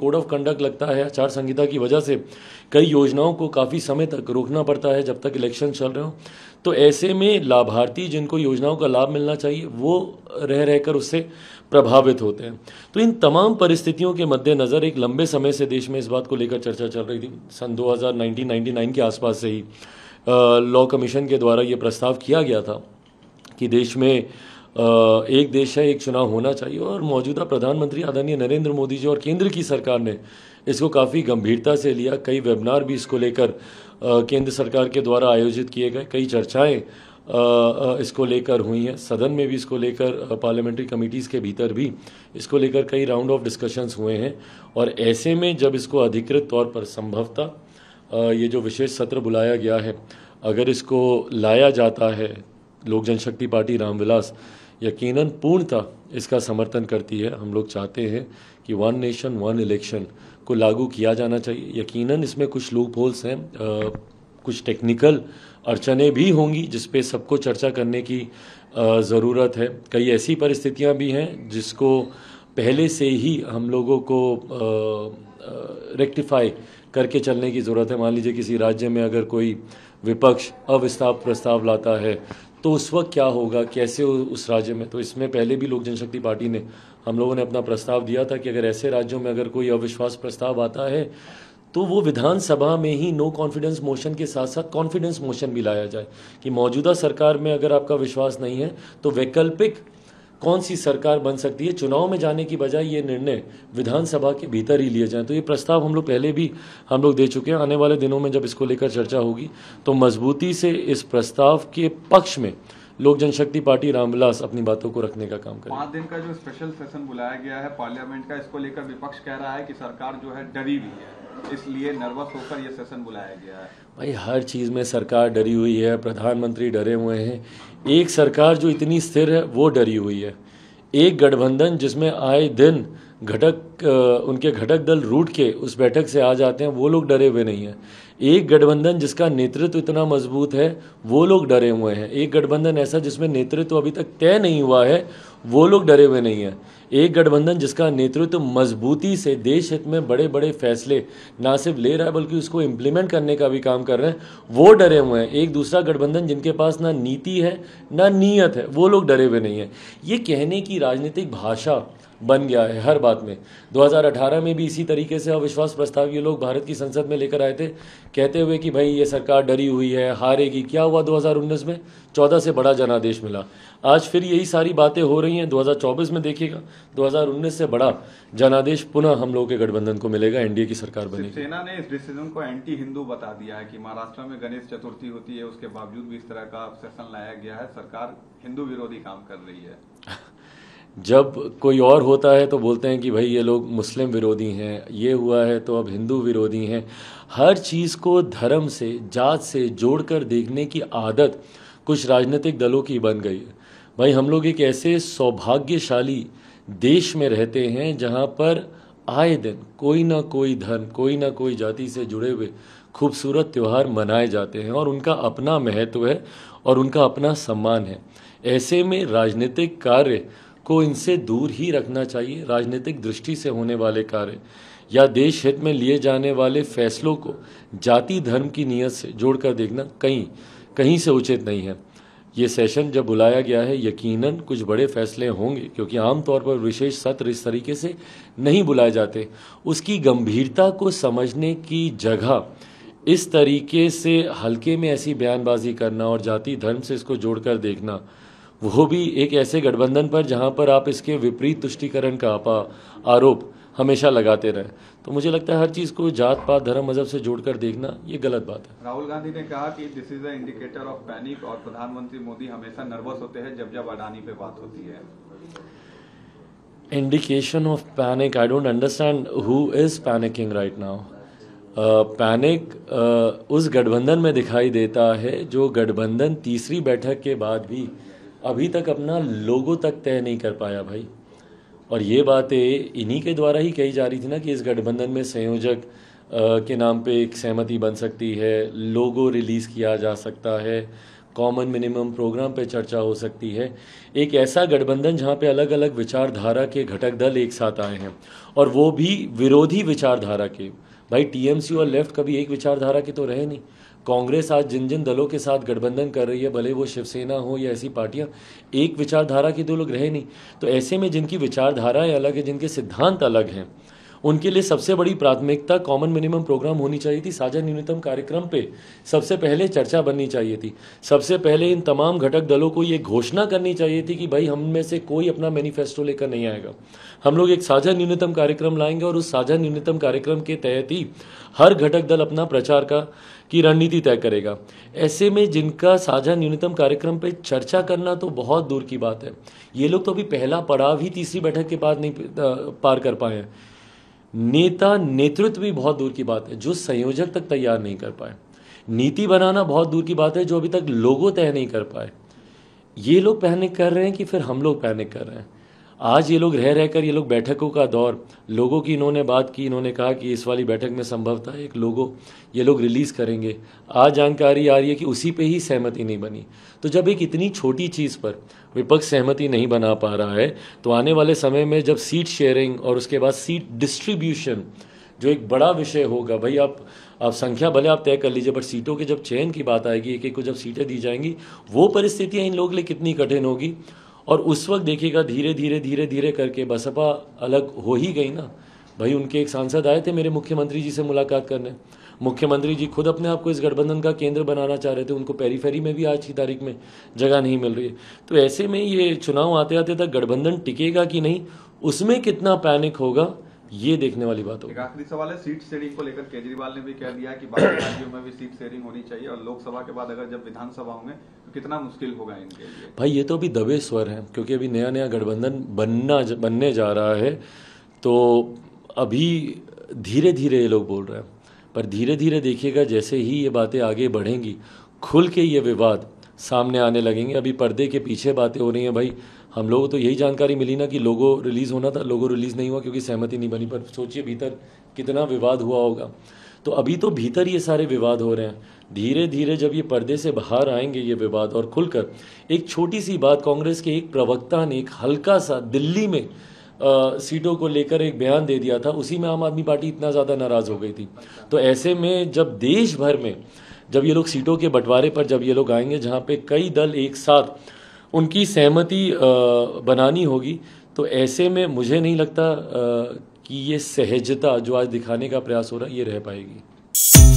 code of conduct लगता है आचार संहिता की वजह से कई योजनाओं को काफ़ी समय तक रोकना पड़ता है जब तक इलेक्शन चल रहे हो तो ऐसे में लाभार्थी जिनको योजनाओं का लाभ मिलना चाहिए वो रह रहकर उससे प्रभावित होते हैं तो इन तमाम परिस्थितियों के मद्देनज़र एक लंबे समय से देश में इस बात को लेकर चर्चा चल रही थी सन 2019-99 के आसपास से ही लॉ कमीशन के द्वारा ये प्रस्ताव किया गया था कि देश में एक देश है एक चुनाव होना चाहिए और मौजूदा प्रधानमंत्री आदरणीय नरेंद्र मोदी जी और केंद्र की सरकार ने इसको काफ़ी गंभीरता से लिया कई वेबिनार भी इसको लेकर केंद्र सरकार के द्वारा आयोजित किए गए कई चर्चाएं इसको लेकर हुई हैं सदन में भी इसको लेकर पार्लियामेंट्री कमेटीज़ के भीतर भी इसको लेकर कई राउंड ऑफ डिस्कशंस हुए हैं और ऐसे में जब इसको अधिकृत तौर पर संभवतः ये जो विशेष सत्र बुलाया गया है अगर इसको लाया जाता है लोक जनशक्ति पार्टी रामविलास यकीनन पूर्णता इसका समर्थन करती है हम लोग चाहते हैं कि वन नेशन वन इलेक्शन को लागू किया जाना चाहिए यकीनन इसमें कुछ लूप होल्स हैं आ, कुछ टेक्निकल अड़चने भी होंगी जिस पे सबको चर्चा करने की ज़रूरत है कई ऐसी परिस्थितियां भी हैं जिसको पहले से ही हम लोगों को रेक्टिफाई करके चलने की ज़रूरत है मान लीजिए किसी राज्य में अगर कोई विपक्ष अविस्ताप प्रस्ताव लाता है तो उस वक्त क्या होगा कैसे उस राज्य में तो इसमें पहले भी लोक जनशक्ति पार्टी ने हम लोगों ने अपना प्रस्ताव दिया था कि अगर ऐसे राज्यों में अगर कोई अविश्वास प्रस्ताव आता है तो वो विधानसभा में ही नो कॉन्फिडेंस मोशन के साथ साथ कॉन्फिडेंस मोशन भी लाया जाए कि मौजूदा सरकार में अगर आपका विश्वास नहीं है तो वैकल्पिक कौन सी सरकार बन सकती है चुनाव में जाने की बजाय ये निर्णय विधानसभा के भीतर ही लिए जाएं तो ये प्रस्ताव हम लोग पहले भी हम लोग दे चुके हैं आने वाले दिनों में जब इसको लेकर चर्चा होगी तो मजबूती से इस प्रस्ताव के पक्ष में लोक जनशक्ति पार्टी रामविलास अपनी बातों को रखने का काम करें पाँच दिन का जो स्पेशल सेशन बुलाया गया है पार्लियामेंट का इसको लेकर विपक्ष कह रहा है कि सरकार जो है डरी हुई है इसलिए नर्वस होकर यह सेशन बुलाया गया है भाई हर चीज़ में सरकार डरी हुई है प्रधानमंत्री डरे हुए हैं एक सरकार जो इतनी स्थिर है वो डरी हुई है एक गठबंधन जिसमें आए दिन घटक उनके घटक दल रूट के उस बैठक से आ जाते हैं वो लोग डरे हुए नहीं हैं एक गठबंधन जिसका नेतृत्व इतना मजबूत है वो लोग डरे हुए हैं एक गठबंधन ऐसा जिसमें नेतृत्व अभी तक तय नहीं हुआ है वो लोग डरे हुए नहीं हैं एक गठबंधन जिसका नेतृत्व मजबूती से देश हित में बड़े बड़े फैसले ना सिर्फ ले रहा है बल्कि उसको इम्प्लीमेंट करने का भी काम कर रहे हैं वो डरे हुए हैं एक दूसरा गठबंधन जिनके पास ना नीति है ना नीयत है वो लोग डरे हुए नहीं हैं ये कहने की राजनीतिक भाषा बन गया है हर बात में 2018 में भी इसी तरीके से अविश्वास प्रस्ताव ये लोग भारत की संसद में लेकर आए थे कहते हुए कि भाई ये सरकार डरी हुई है हारेगी क्या हुआ 2019 में 14 से बड़ा जनादेश मिला आज फिर यही सारी बातें हो रही हैं 2024 में देखिएगा 2019 से बड़ा जनादेश पुनः हम लोगों के गठबंधन को मिलेगा एनडीए की सरकार बनेगी सेना ने इस डिसीजन को एंटी हिंदू बता दिया है कि महाराष्ट्र में गणेश चतुर्थी होती है उसके बावजूद भी इस तरह का सेशन लाया गया है सरकार हिंदू विरोधी काम कर रही है जब कोई और होता है तो बोलते हैं कि भाई ये लोग मुस्लिम विरोधी हैं ये हुआ है तो अब हिंदू विरोधी हैं हर चीज़ को धर्म से जात से जोड़कर देखने की आदत कुछ राजनीतिक दलों की बन गई है भाई हम लोग एक ऐसे सौभाग्यशाली देश में रहते हैं जहाँ पर आए दिन कोई ना कोई धर्म कोई ना कोई जाति से जुड़े हुए खूबसूरत त्यौहार मनाए जाते हैं और उनका अपना महत्व है और उनका अपना सम्मान है ऐसे में राजनीतिक कार्य को इनसे दूर ही रखना चाहिए राजनीतिक दृष्टि से होने वाले कार्य या देश हित में लिए जाने वाले फैसलों को जाति धर्म की नीयत से जोड़कर देखना कहीं कहीं से उचित नहीं है ये सेशन जब बुलाया गया है यकीनन कुछ बड़े फैसले होंगे क्योंकि आमतौर पर विशेष सत्र इस तरीके से नहीं बुलाए जाते उसकी गंभीरता को समझने की जगह इस तरीके से हल्के में ऐसी बयानबाजी करना और जाति धर्म से इसको जोड़कर देखना वो भी एक ऐसे गठबंधन पर जहाँ पर आप इसके विपरीत तुष्टिकरण का आप आरोप हमेशा लगाते रहे तो मुझे लगता है हर चीज़ को जात पात धर्म मजहब से जोड़कर देखना ये गलत बात है राहुल गांधी ने कहा कि this is indicator of panic और प्रधानमंत्री मोदी हमेशा नर्वस होते हैं जब जब अडानी पे बात होती है indication of panic I don't understand who is panicking right now panic उस गठबंधन में दिखाई देता है जो गठबंधन तीसरी बैठक के बाद भी अभी तक अपना लोगों तक तय नहीं कर पाया भाई और ये बातें इन्हीं के द्वारा ही कही जा रही थी ना कि इस गठबंधन में संयोजक के नाम पे एक सहमति बन सकती है लोगो रिलीज़ किया जा सकता है कॉमन मिनिमम प्रोग्राम पे चर्चा हो सकती है एक ऐसा गठबंधन जहाँ पे अलग अलग विचारधारा के घटक दल एक साथ आए हैं और वो भी विरोधी विचारधारा के भाई टीएमसी और लेफ्ट कभी एक विचारधारा के तो रहे नहीं कांग्रेस आज जिन जिन दलों के साथ गठबंधन कर रही है भले वो शिवसेना हो या ऐसी पार्टियां एक विचारधारा के दो तो लोग रहे नहीं तो ऐसे में जिनकी विचारधाराएं अलग है जिनके सिद्धांत अलग हैं उनके लिए सबसे बड़ी प्राथमिकता कॉमन मिनिमम प्रोग्राम होनी चाहिए थी साझा न्यूनतम कार्यक्रम पे सबसे पहले चर्चा बननी चाहिए थी सबसे पहले इन तमाम घटक दलों को ये घोषणा करनी चाहिए थी कि भाई हम में से कोई अपना मैनिफेस्टो लेकर नहीं आएगा हम लोग एक साझा न्यूनतम कार्यक्रम लाएंगे और उस साझा न्यूनतम कार्यक्रम के तहत ही हर घटक दल अपना प्रचार का की रणनीति तय करेगा ऐसे में जिनका साझा न्यूनतम कार्यक्रम पे चर्चा करना तो बहुत दूर की बात है ये लोग तो अभी पहला पड़ाव ही तीसरी बैठक के बाद नहीं पार कर पाए हैं नेता नेतृत्व भी बहुत दूर की बात है जो संयोजक तक तैयार नहीं कर पाए नीति बनाना बहुत दूर की बात है जो अभी तक लोगों तय नहीं कर पाए ये लोग पैनिक कर रहे हैं कि फिर हम लोग पैनिक कर रहे हैं आज ये लोग रह रहकर ये लोग बैठकों का दौर लोगों की इन्होंने बात की इन्होंने कहा कि इस वाली बैठक में संभवतः एक लोगों ये लोग रिलीज़ करेंगे आज जानकारी आ रही है कि उसी पे ही सहमति नहीं बनी तो जब एक इतनी छोटी चीज़ पर विपक्ष सहमति नहीं बना पा रहा है तो आने वाले समय में जब सीट शेयरिंग और उसके बाद सीट डिस्ट्रीब्यूशन जो एक बड़ा विषय होगा भाई आप आप संख्या भले आप तय कर लीजिए बट सीटों के जब चयन की बात आएगी एक एक को जब सीटें दी जाएंगी वो परिस्थितियाँ इन लोग लिए कितनी कठिन होगी और उस वक्त देखिएगा धीरे धीरे धीरे धीरे करके बसपा अलग हो ही गई ना भाई उनके एक सांसद आए थे मेरे मुख्यमंत्री जी से मुलाकात करने मुख्यमंत्री जी खुद अपने आप को इस गठबंधन का केंद्र बनाना चाह रहे थे उनको पेरीफेरी में भी आज की तारीख में जगह नहीं मिल रही है तो ऐसे में ये चुनाव आते आते तक गठबंधन टिकेगा कि नहीं उसमें कितना पैनिक होगा ये देखने वाली बात होगी आखिरी सवाल है सीट शेयरिंग को लेकर केजरीवाल ने भी कह दिया कि बाकी राज्यों में भी सीट शेयरिंग होनी चाहिए और लोकसभा के बाद अगर जब विधानसभा होंगे तो कितना मुश्किल होगा इनके लिए भाई ये तो अभी दबे स्वर हैं क्योंकि अभी नया नया गठबंधन बनना बनने जा रहा है तो अभी धीरे धीरे ये लोग बोल रहे हैं पर धीरे धीरे देखिएगा जैसे ही ये बातें आगे बढ़ेंगी खुल के ये विवाद सामने आने लगेंगे अभी पर्दे के पीछे बातें हो रही हैं भाई हम लोगों को तो यही जानकारी मिली ना कि लोगो रिलीज़ होना था लोगो रिलीज़ नहीं हुआ क्योंकि सहमति नहीं बनी पर सोचिए भीतर कितना विवाद हुआ होगा तो अभी तो भीतर ये सारे विवाद हो रहे हैं धीरे धीरे जब ये पर्दे से बाहर आएंगे ये विवाद और खुलकर एक छोटी सी बात कांग्रेस के एक प्रवक्ता ने एक हल्का सा दिल्ली में आ, सीटों को लेकर एक बयान दे दिया था उसी में आम आदमी पार्टी इतना ज़्यादा नाराज़ हो गई थी तो ऐसे में जब देश भर में जब ये लोग सीटों के बंटवारे पर जब ये लोग आएंगे जहाँ पे कई दल एक साथ उनकी सहमति बनानी होगी तो ऐसे में मुझे नहीं लगता कि ये सहजता जो आज दिखाने का प्रयास हो रहा है ये रह पाएगी